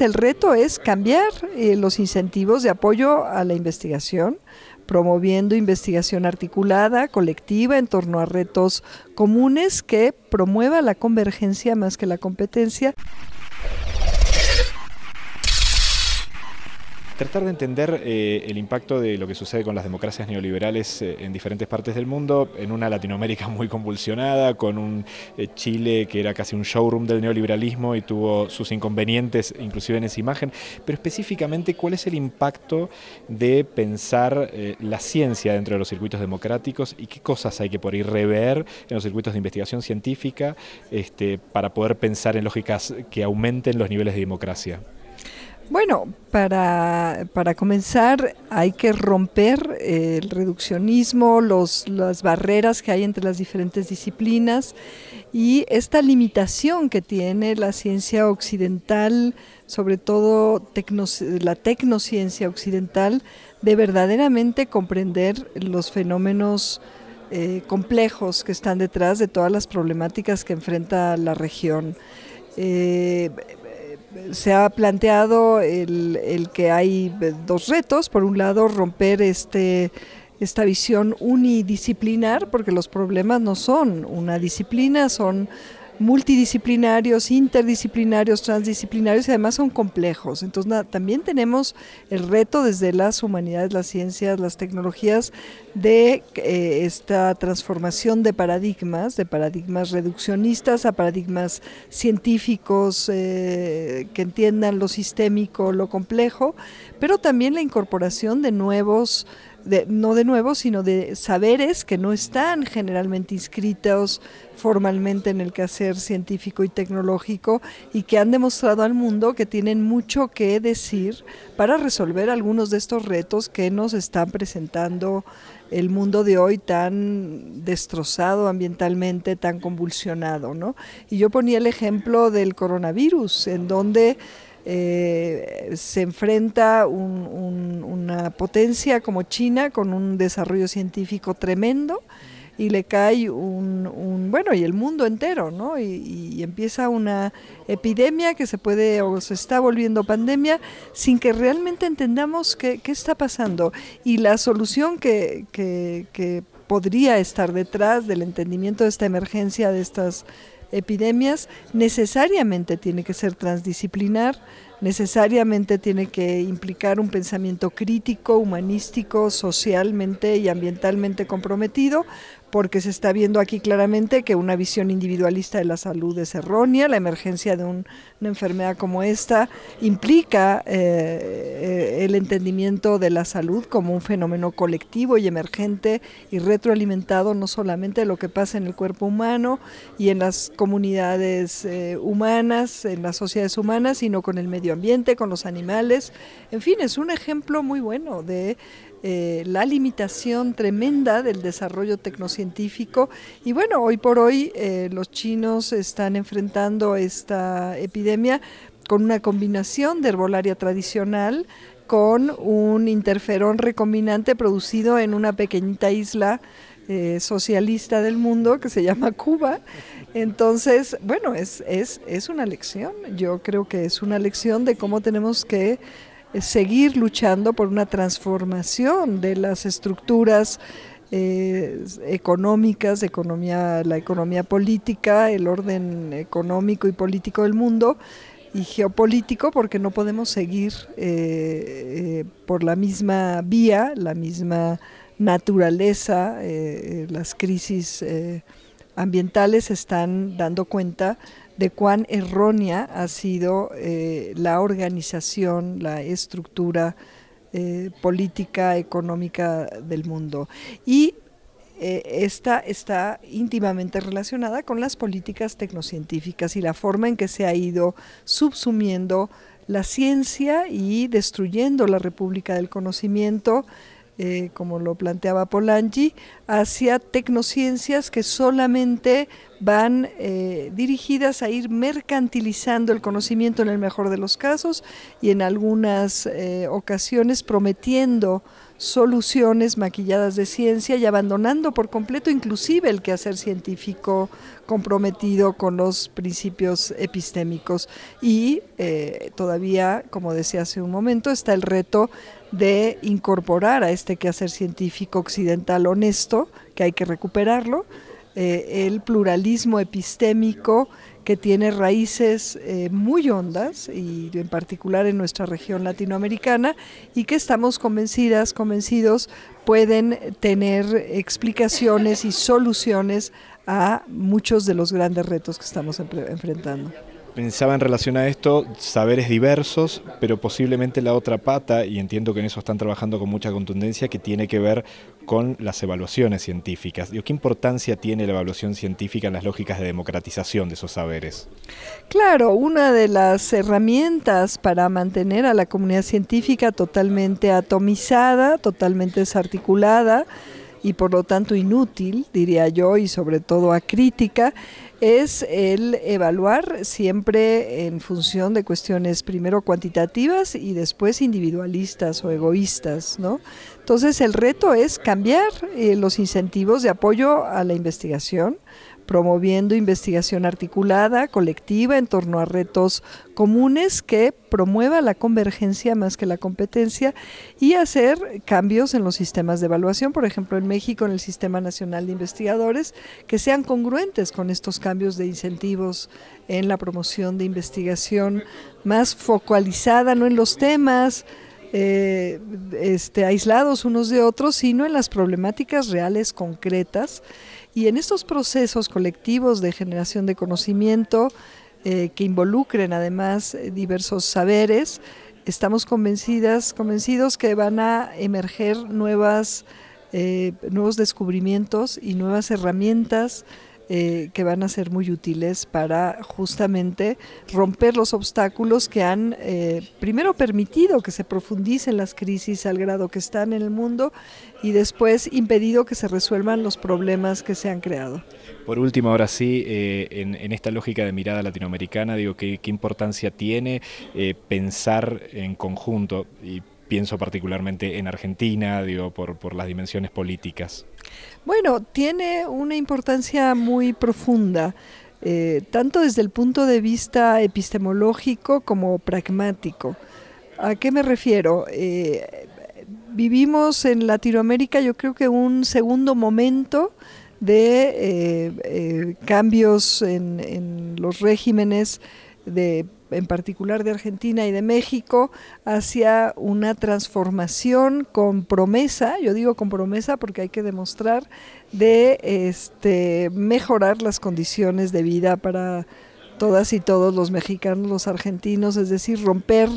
El reto es cambiar eh, los incentivos de apoyo a la investigación, promoviendo investigación articulada, colectiva, en torno a retos comunes que promueva la convergencia más que la competencia. tratar de entender eh, el impacto de lo que sucede con las democracias neoliberales eh, en diferentes partes del mundo, en una Latinoamérica muy convulsionada, con un eh, Chile que era casi un showroom del neoliberalismo y tuvo sus inconvenientes inclusive en esa imagen, pero específicamente cuál es el impacto de pensar la ciencia dentro de los circuitos democráticos y qué cosas hay que por ahí rever en los circuitos de investigación científica este, para poder pensar en lógicas que aumenten los niveles de democracia. Bueno, para, comenzar hay que romper eh, el reduccionismo, los, las barreras que hay entre las diferentes disciplinas y esta limitación que tiene la ciencia occidental, sobre todo la tecnociencia occidental, de verdaderamente comprender los fenómenos eh, complejos que están detrás de todas las problemáticas que enfrenta la región. Eh, se ha planteado el, el, que hay eh, dos retos. Por un lado, romper este esta visión unidisciplinar, porque los problemas no son una disciplina, son multidisciplinarios, interdisciplinarios, transdisciplinarios y además son complejos. Entonces también tenemos el reto desde las humanidades, las ciencias, las tecnologías de eh, esta transformación de paradigmas, de paradigmas reduccionistas a paradigmas científicos eh, que entiendan lo sistémico, lo complejo, pero también la incorporación de nuevos no de nuevo, sino de saberes que no están generalmente inscritos formalmente en el quehacer científico y tecnológico y que han demostrado al mundo que tienen mucho que decir para resolver algunos de estos retos que nos están presentando el mundo de hoy tan destrozado ambientalmente, tan convulsionado. ¿no? Y yo ponía el ejemplo del coronavirus, en donde eh, se enfrenta una potencia como China con un desarrollo científico tremendo y le cae un, bueno y el mundo entero, ¿no? Y, empieza una epidemia que se puede o se está volviendo pandemia sin que realmente entendamos qué, está pasando y la solución que, que podría estar detrás del entendimiento de esta emergencia de estas epidemias necesariamente tiene que ser transdisciplinar, necesariamente tiene que implicar un pensamiento crítico, humanístico, socialmente y ambientalmente comprometido, porque se está viendo aquí claramente que una visión individualista de la salud es errónea, la emergencia de una enfermedad como esta implica eh, eh, el entendimiento de la salud como un fenómeno colectivo y emergente y retroalimentado no solamente de lo que pasa en el cuerpo humano y en las comunidades eh, humanas, en las sociedades humanas, sino con el medio ambiente, con los animales. En fin, es un ejemplo muy bueno de eh, la limitación tremenda del desarrollo tecnocientífico. Y bueno, hoy por hoy eh, los chinos están enfrentando esta epidemia con una combinación de herbolaria tradicional con un interferón recombinante producido en una pequeñita isla eh, socialista del mundo que se llama Cuba entonces, bueno, es, es, es una lección, yo creo que es una lección de cómo tenemos que eh, seguir luchando por una transformación de las estructuras eh, económicas, economía, la economía política, el orden económico y político del mundo y geopolítico, porque no podemos seguir eh, por la misma vía, la misma naturaleza, las crisis ambientales están dando cuenta de cuán errónea ha sido eh, la organización, la estructura eh, política, económica del mundo. Y eh, esta está íntimamente relacionada con las políticas tecnocientíficas y la forma en que se ha ido subsumiendo la ciencia y destruyendo la República del Conocimiento eh, como lo planteaba Polanyi, hacia tecnociencias que solamente van eh, dirigidas a ir mercantilizando el conocimiento en el mejor de los casos y en algunas eh, ocasiones prometiendo soluciones maquilladas de ciencia y abandonando por completo inclusive el quehacer científico comprometido con los principios epistémicos. Y todavía, como decía hace un momento, está el reto de incorporar a este quehacer científico occidental honesto, que hay que recuperarlo, eh, el pluralismo epistémico que tiene raíces eh, muy hondas y en particular en nuestra región latinoamericana y que estamos convencidas, convencidos, pueden tener explicaciones y soluciones a muchos de los grandes retos que estamos enfrentando pensaba en relación a esto saberes diversos, pero posiblemente la otra pata, y entiendo que en eso están trabajando con mucha contundencia, que tiene que ver con las evaluaciones científicas. ¿Qué importancia tiene la evaluación científica en las lógicas de democratización de esos saberes? Claro, una de las herramientas para mantener a la comunidad científica totalmente atomizada, totalmente desarticulada, y por lo tanto inútil, diría yo, y sobre todo a crítica, es el evaluar siempre en función de cuestiones primero cuantitativas y después individualistas o egoístas, ¿no? Entonces el reto es cambiar eh, los incentivos de apoyo a la investigación promoviendo investigación articulada, colectiva, en torno a retos comunes que promueva la convergencia más que la competencia y hacer cambios en los sistemas de evaluación, por ejemplo en México en el Sistema Nacional de Investigadores, que sean congruentes con estos cambios de incentivos en la promoción de investigación más focalizada, no en los temas, eh, este, aislados unos de otros, sino en las problemáticas reales concretas y en estos procesos colectivos de generación de conocimiento eh, que involucren además eh, diversos saberes, estamos convencidas, convencidos que van a emerger nuevas, eh, nuevos descubrimientos y nuevas herramientas eh, que van a ser muy útiles para justamente romper los obstáculos que han eh, primero permitido que se profundicen las crisis al grado que están en el mundo y después impedido que se resuelvan los problemas que se han creado. Por último, ahora sí, eh, en, esta lógica de mirada latinoamericana, digo, ¿qué, qué importancia tiene pensar en conjunto? Y pienso particularmente en Argentina, digo, por, por las dimensiones políticas. Bueno, tiene una importancia muy profunda. Eh, tanto desde el punto de vista epistemológico como pragmático. ¿A qué me refiero? Eh, vivimos en Latinoamérica yo creo que un segundo momento de eh, cambios en, los regímenes de, en particular de Argentina y de México, hacia una transformación con promesa, yo digo con promesa porque hay que demostrar, de este, mejorar las condiciones de vida para todas y todos los mexicanos, los argentinos, es decir, romper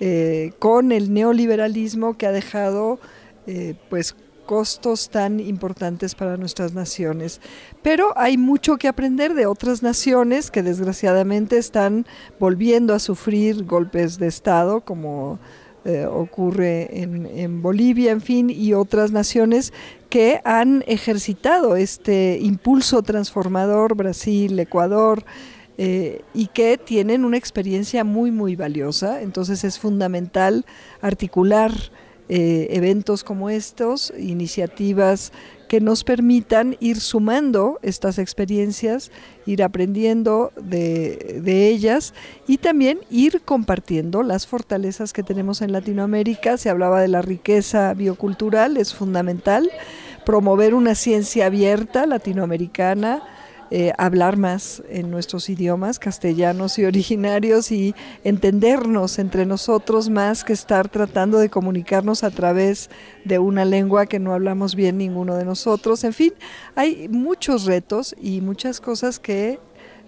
eh, con el neoliberalismo que ha dejado eh, pues costos tan importantes para nuestras naciones. Pero hay mucho que aprender de otras naciones que desgraciadamente están volviendo a sufrir golpes de Estado como eh, ocurre en, Bolivia, en fin, y otras naciones que han ejercitado este impulso transformador, Brasil, Ecuador, eh, y que tienen una experiencia muy, muy valiosa. Entonces es fundamental articular eh, eventos como estos, iniciativas que nos permitan ir sumando estas experiencias, ir aprendiendo de, de, ellas y también ir compartiendo las fortalezas que tenemos en Latinoamérica. Se hablaba de la riqueza biocultural, es fundamental promover una ciencia abierta latinoamericana, eh, hablar más en nuestros idiomas castellanos y originarios y entendernos entre nosotros más que estar tratando de comunicarnos a través de una lengua que no hablamos bien ninguno de nosotros. En fin, hay muchos retos y muchas cosas que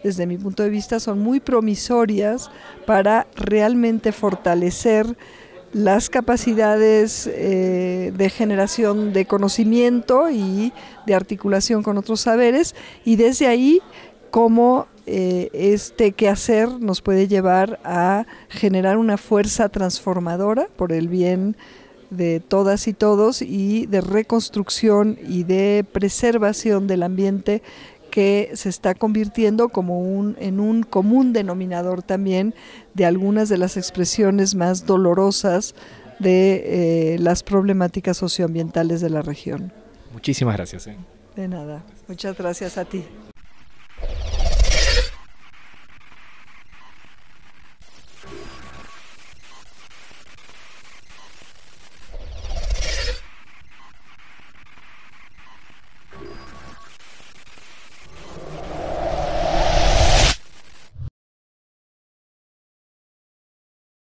desde mi punto de vista son muy promisorias para realmente fortalecer las capacidades eh, de generación de conocimiento y de articulación con otros saberes y desde ahí cómo eh, este quehacer nos puede llevar a generar una fuerza transformadora por el bien de todas y todos y de reconstrucción y de preservación del ambiente que se está convirtiendo como un, en un común denominador también de algunas de las expresiones más dolorosas de eh, las problemáticas socioambientales de la región. Muchísimas gracias. ¿eh? De nada, muchas gracias a ti.